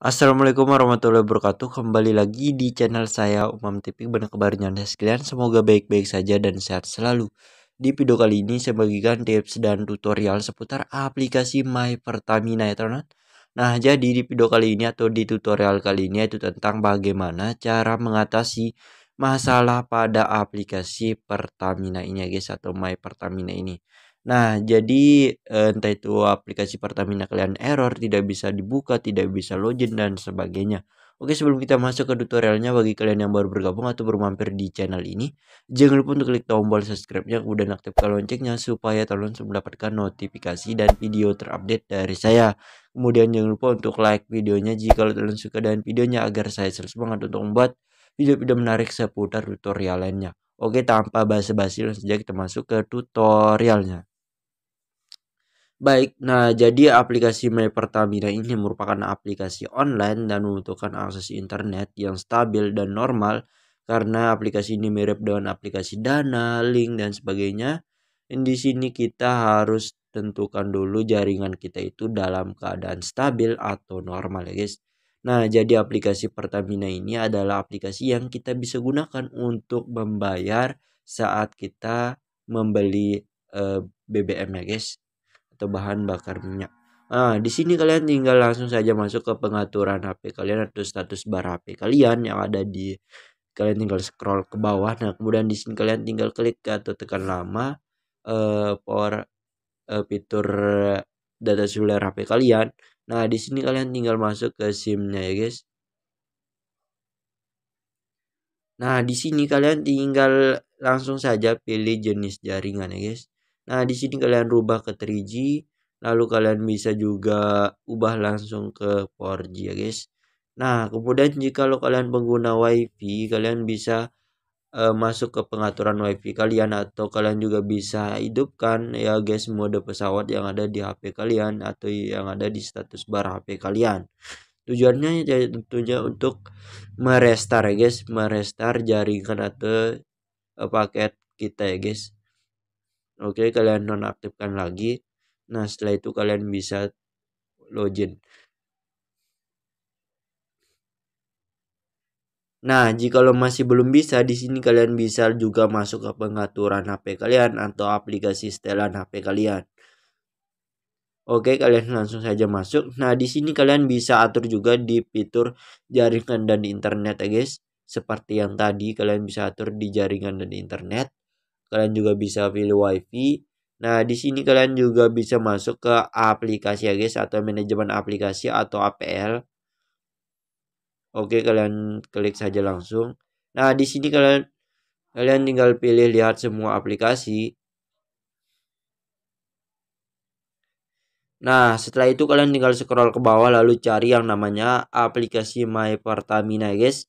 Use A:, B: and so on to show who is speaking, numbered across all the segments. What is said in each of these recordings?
A: Assalamualaikum warahmatullahi wabarakatuh Kembali lagi di channel saya Umam Tipik Benar kabarnya anda sekalian Semoga baik-baik saja dan sehat selalu Di video kali ini saya bagikan tips dan tutorial seputar aplikasi My Pertamina ya teman Nah jadi di video kali ini atau di tutorial kali ini itu tentang bagaimana cara mengatasi masalah pada aplikasi Pertamina ini ya guys atau My Pertamina ini Nah, jadi entah itu aplikasi Pertamina kalian error, tidak bisa dibuka, tidak bisa login dan sebagainya. Oke, sebelum kita masuk ke tutorialnya bagi kalian yang baru bergabung atau baru mampir di channel ini, jangan lupa untuk klik tombol subscribe-nya kemudian aktifkan loncengnya supaya kalian mendapatkan notifikasi dan video terupdate dari saya. Kemudian jangan lupa untuk like videonya jika kalian suka dan videonya agar saya selalu semangat untuk membuat video-video menarik seputar tutorial lainnya. Oke, tanpa basa-basi langsung saja kita masuk ke tutorialnya. Baik, nah jadi aplikasi My Pertamina ini merupakan aplikasi online dan membutuhkan akses internet yang stabil dan normal karena aplikasi ini mirip dengan aplikasi Dana, Link dan sebagainya. Dan Di sini kita harus tentukan dulu jaringan kita itu dalam keadaan stabil atau normal ya guys. Nah, jadi aplikasi Pertamina ini adalah aplikasi yang kita bisa gunakan untuk membayar saat kita membeli eh, BBM ya guys atau bahan bakar minyak. Nah, di sini kalian tinggal langsung saja masuk ke pengaturan HP kalian atau status bar HP kalian yang ada di kalian tinggal scroll ke bawah. Nah, kemudian di sini kalian tinggal klik atau tekan lama eh uh, power uh, fitur data seluler HP kalian. Nah, di sini kalian tinggal masuk ke SIM-nya ya, guys. Nah, di sini kalian tinggal langsung saja pilih jenis jaringan ya, guys. Nah, di sini kalian rubah ke 3G, lalu kalian bisa juga ubah langsung ke 4G ya guys. Nah, kemudian jika lo kalian pengguna WiFi, kalian bisa uh, masuk ke pengaturan WiFi kalian atau kalian juga bisa hidupkan ya guys mode pesawat yang ada di HP kalian atau yang ada di status bar HP kalian. Tujuannya ya tentunya untuk merestar ya guys, merestar jaringan atau eh, paket kita ya guys. Oke, kalian nonaktifkan lagi. Nah, setelah itu kalian bisa login. Nah, jika lo masih belum bisa, di sini kalian bisa juga masuk ke pengaturan HP kalian atau aplikasi setelan HP kalian. Oke, kalian langsung saja masuk. Nah, di sini kalian bisa atur juga di fitur jaringan dan internet ya guys. Seperti yang tadi, kalian bisa atur di jaringan dan internet kalian juga bisa pilih WiFi. Nah, di sini kalian juga bisa masuk ke aplikasi ya guys atau manajemen aplikasi atau APL. Oke, kalian klik saja langsung. Nah, di sini kalian kalian tinggal pilih lihat semua aplikasi. Nah, setelah itu kalian tinggal scroll ke bawah lalu cari yang namanya aplikasi My Pertamina, guys.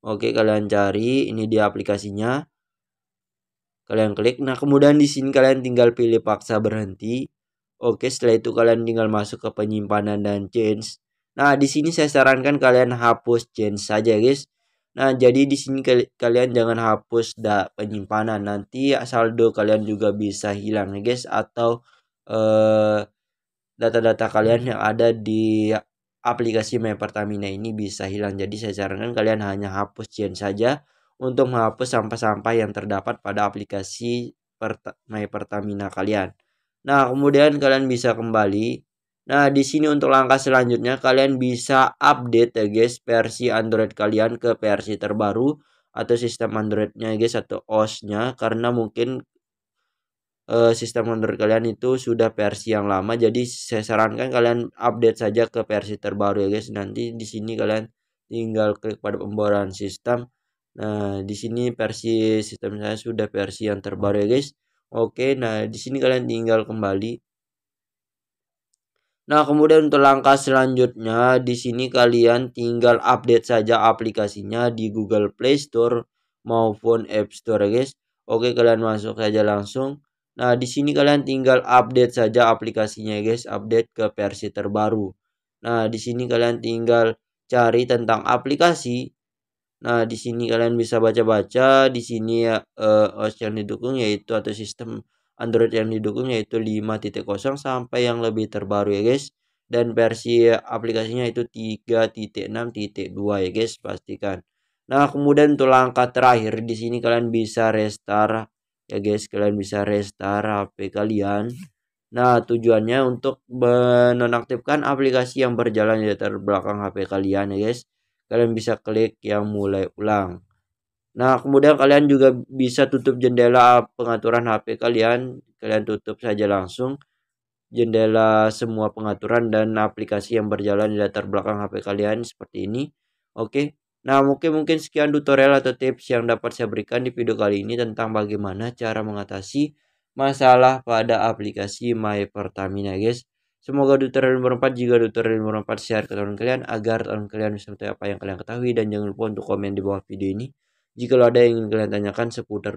A: Oke, kalian cari ini di aplikasinya kalian klik nah kemudian di sini kalian tinggal pilih paksa berhenti Oke, setelah itu kalian tinggal masuk ke penyimpanan dan change. Nah, di sini saya sarankan kalian hapus change saja, guys. Nah, jadi di sini kalian jangan hapus da penyimpanan. Nanti saldo kalian juga bisa hilang, ya, guys, atau eh, data-data uh, kalian yang ada di aplikasi My Pertamina ini bisa hilang. Jadi saya sarankan kalian hanya hapus change saja untuk menghapus sampah-sampah yang terdapat pada aplikasi My Pertamina kalian. Nah, kemudian kalian bisa kembali. Nah, di sini untuk langkah selanjutnya kalian bisa update ya guys versi Android kalian ke versi terbaru atau sistem Androidnya guys atau OS-nya karena mungkin uh, sistem Android kalian itu sudah versi yang lama jadi saya sarankan kalian update saja ke versi terbaru ya guys. Nanti di sini kalian tinggal klik pada pembaruan sistem Nah, di sini versi sistem saya sudah versi yang terbaru ya, guys. Oke, nah di sini kalian tinggal kembali. Nah, kemudian untuk langkah selanjutnya di sini kalian tinggal update saja aplikasinya di Google Play Store maupun App Store ya, guys. Oke, kalian masuk saja langsung. Nah, di sini kalian tinggal update saja aplikasinya ya, guys, update ke versi terbaru. Nah, di sini kalian tinggal cari tentang aplikasi Nah, di sini kalian bisa baca-baca di sini ya uh, eh, OS yang didukung yaitu atau sistem Android yang didukung yaitu 5.0 sampai yang lebih terbaru ya guys. Dan versi aplikasinya itu 3.6.2 ya guys, pastikan. Nah, kemudian untuk langkah terakhir di sini kalian bisa restart ya guys, kalian bisa restart HP kalian. Nah, tujuannya untuk menonaktifkan aplikasi yang berjalan di latar belakang HP kalian ya guys kalian bisa klik yang mulai ulang. Nah, kemudian kalian juga bisa tutup jendela pengaturan HP kalian. Kalian tutup saja langsung jendela semua pengaturan dan aplikasi yang berjalan di latar belakang HP kalian seperti ini. Oke. Nah, mungkin mungkin sekian tutorial atau tips yang dapat saya berikan di video kali ini tentang bagaimana cara mengatasi masalah pada aplikasi My Pertamina, guys. Semoga Deuteronomi 44 jika Deuteronomi 4 share ke teman kalian agar teman kalian bisa mengetahui apa yang kalian ketahui dan jangan lupa untuk komen di bawah video ini. Jika ada yang ingin kalian tanyakan seputar